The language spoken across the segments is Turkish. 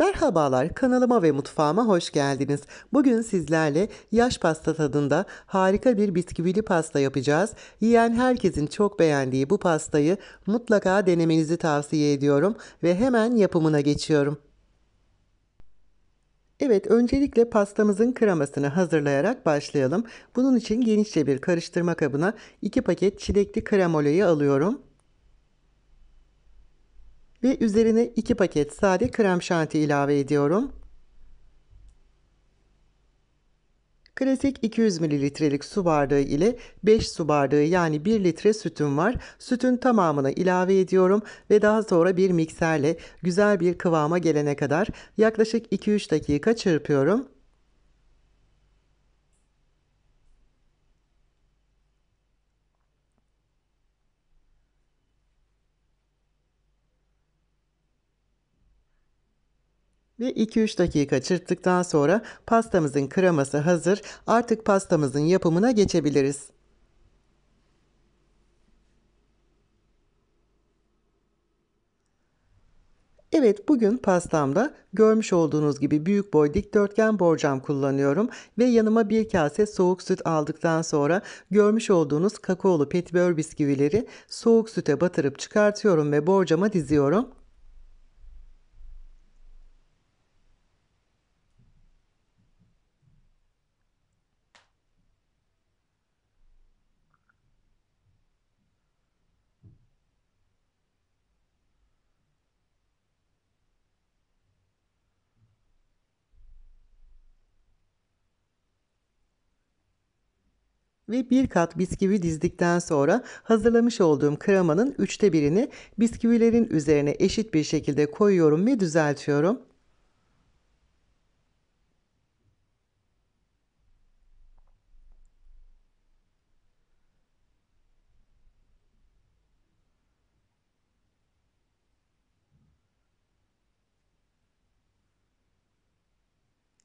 Merhabalar kanalıma ve mutfağıma hoş geldiniz. Bugün sizlerle yaş pasta tadında harika bir bisküvili pasta yapacağız. Yiyen herkesin çok beğendiği bu pastayı mutlaka denemenizi tavsiye ediyorum ve hemen yapımına geçiyorum. Evet öncelikle pastamızın kremasını hazırlayarak başlayalım. Bunun için genişçe bir karıştırma kabına 2 paket çilekli kremolayı alıyorum ve üzerine 2 paket sade krem şanti ilave ediyorum. Klasik 200 mililitrelik su bardağı ile 5 su bardağı yani 1 litre sütüm var. Sütün tamamını ilave ediyorum ve daha sonra bir mikserle güzel bir kıvama gelene kadar yaklaşık 2-3 dakika çırpıyorum. Ve 2-3 dakika çırptıktan sonra pastamızın kreması hazır. Artık pastamızın yapımına geçebiliriz. Evet bugün pastamda görmüş olduğunuz gibi büyük boy dikdörtgen borcam kullanıyorum ve yanıma bir kase soğuk süt aldıktan sonra görmüş olduğunuz kakaolu petibör bisküvileri soğuk süte batırıp çıkartıyorum ve borcama diziyorum. ve bir kat bisküvi dizdikten sonra hazırlamış olduğum kremanın üçte birini bisküvilerin üzerine eşit bir şekilde koyuyorum ve düzeltiyorum.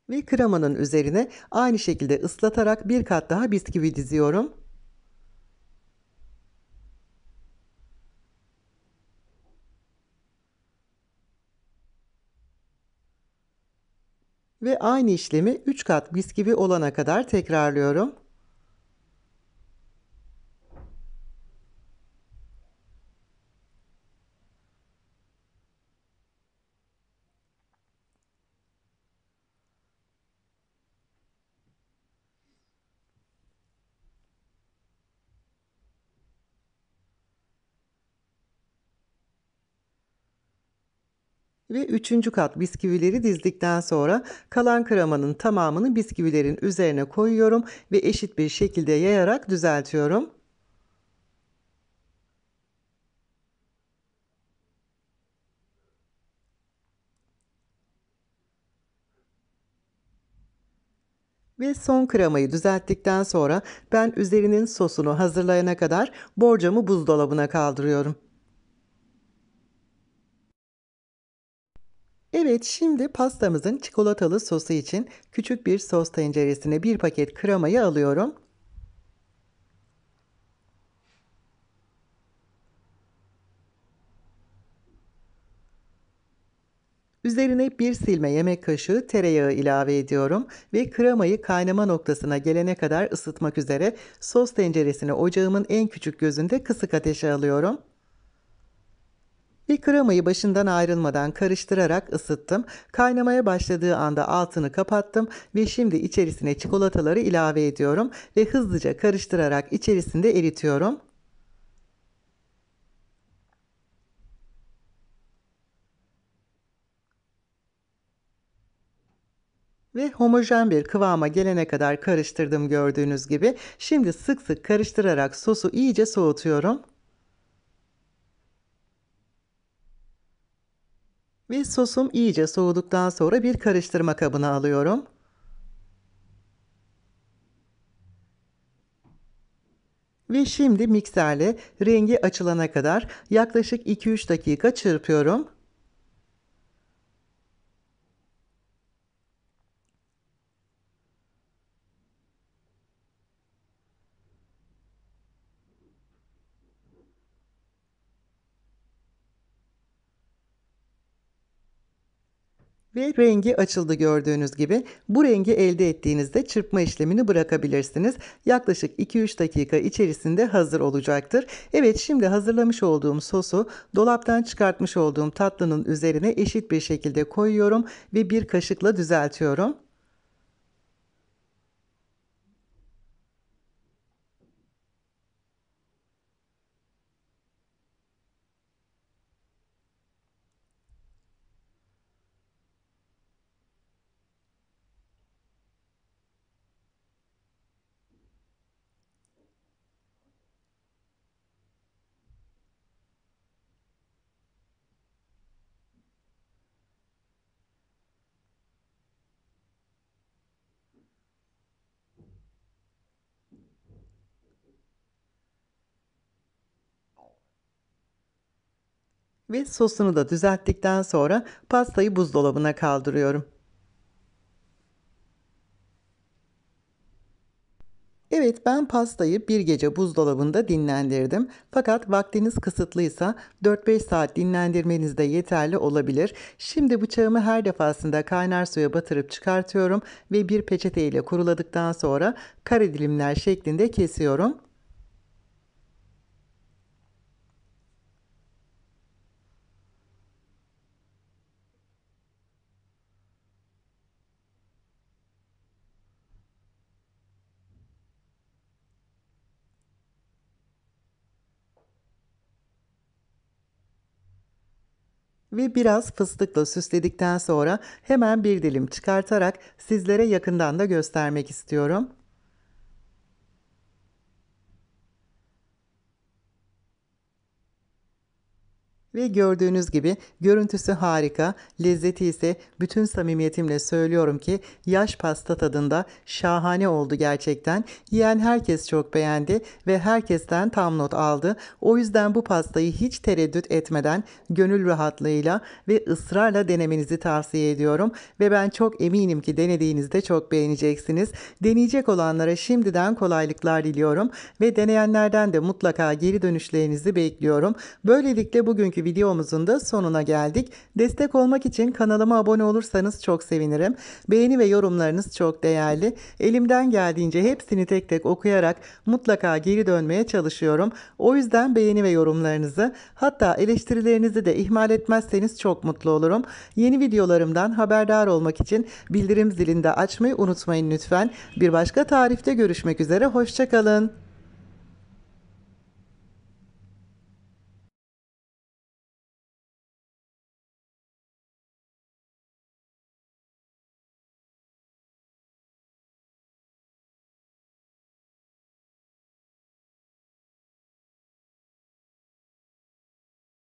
Ve kremanın üzerine aynı şekilde ıslatarak bir kat daha bisküvi diziyorum. Ve aynı işlemi 3 kat bisküvi olana kadar tekrarlıyorum. ve üçüncü kat bisküvileri dizdikten sonra kalan kremanın tamamını bisküvilerin üzerine koyuyorum ve eşit bir şekilde yayarak düzeltiyorum. Ve son kremayı düzelttikten sonra ben üzerinin sosunu hazırlayana kadar borcamı buzdolabına kaldırıyorum. Evet şimdi pastamızın çikolatalı sosu için küçük bir sos tenceresine bir paket kremayı alıyorum. Üzerine bir silme yemek kaşığı tereyağı ilave ediyorum ve kremayı kaynama noktasına gelene kadar ısıtmak üzere sos tenceresini ocağımın en küçük gözünde kısık ateşe alıyorum. Bir kremayı başından ayrılmadan karıştırarak ısıttım. Kaynamaya başladığı anda altını kapattım ve şimdi içerisine çikolataları ilave ediyorum ve hızlıca karıştırarak içerisinde eritiyorum. ve homojen bir kıvama gelene kadar karıştırdım gördüğünüz gibi. Şimdi sık sık karıştırarak sosu iyice soğutuyorum. Ve sosum iyice soğuduktan sonra bir karıştırma kabına alıyorum. Ve şimdi mikserle rengi açılana kadar yaklaşık 2-3 dakika çırpıyorum. ve rengi açıldı gördüğünüz gibi. Bu rengi elde ettiğinizde çırpma işlemini bırakabilirsiniz. Yaklaşık 2-3 dakika içerisinde hazır olacaktır. Evet şimdi hazırlamış olduğum sosu dolaptan çıkartmış olduğum tatlının üzerine eşit bir şekilde koyuyorum ve bir kaşıkla düzeltiyorum. Ve sosunu da düzelttikten sonra pastayı buzdolabına kaldırıyorum. Evet ben pastayı bir gece buzdolabında dinlendirdim. Fakat vaktiniz kısıtlıysa 4-5 saat dinlendirmeniz de yeterli olabilir. Şimdi bıçağımı her defasında kaynar suya batırıp çıkartıyorum ve bir peçete ile kuruladıktan sonra kare dilimler şeklinde kesiyorum. ve biraz fıstıkla süsledikten sonra hemen bir dilim çıkartarak sizlere yakından da göstermek istiyorum. Ve gördüğünüz gibi görüntüsü harika, lezzeti ise bütün samimiyetimle söylüyorum ki yaş pasta tadında şahane oldu gerçekten. Yiyen herkes çok beğendi ve herkesten tam not aldı. O yüzden bu pastayı hiç tereddüt etmeden gönül rahatlığıyla ve ısrarla denemenizi tavsiye ediyorum. Ve ben çok eminim ki denediğinizde çok beğeneceksiniz. Deneyecek olanlara şimdiden kolaylıklar diliyorum ve deneyenlerden de mutlaka geri dönüşlerinizi bekliyorum. Böylelikle bugünkü bugünkü videomuzun da sonuna geldik. Destek olmak için kanalıma abone olursanız çok sevinirim. Beğeni ve yorumlarınız çok değerli. Elimden geldiğince hepsini tek tek okuyarak mutlaka geri dönmeye çalışıyorum. O yüzden beğeni ve yorumlarınızı hatta eleştirilerinizi de ihmal etmezseniz çok mutlu olurum. Yeni videolarımdan haberdar olmak için bildirim zilini de açmayı unutmayın lütfen. Bir başka tarifte görüşmek üzere. Hoşçakalın.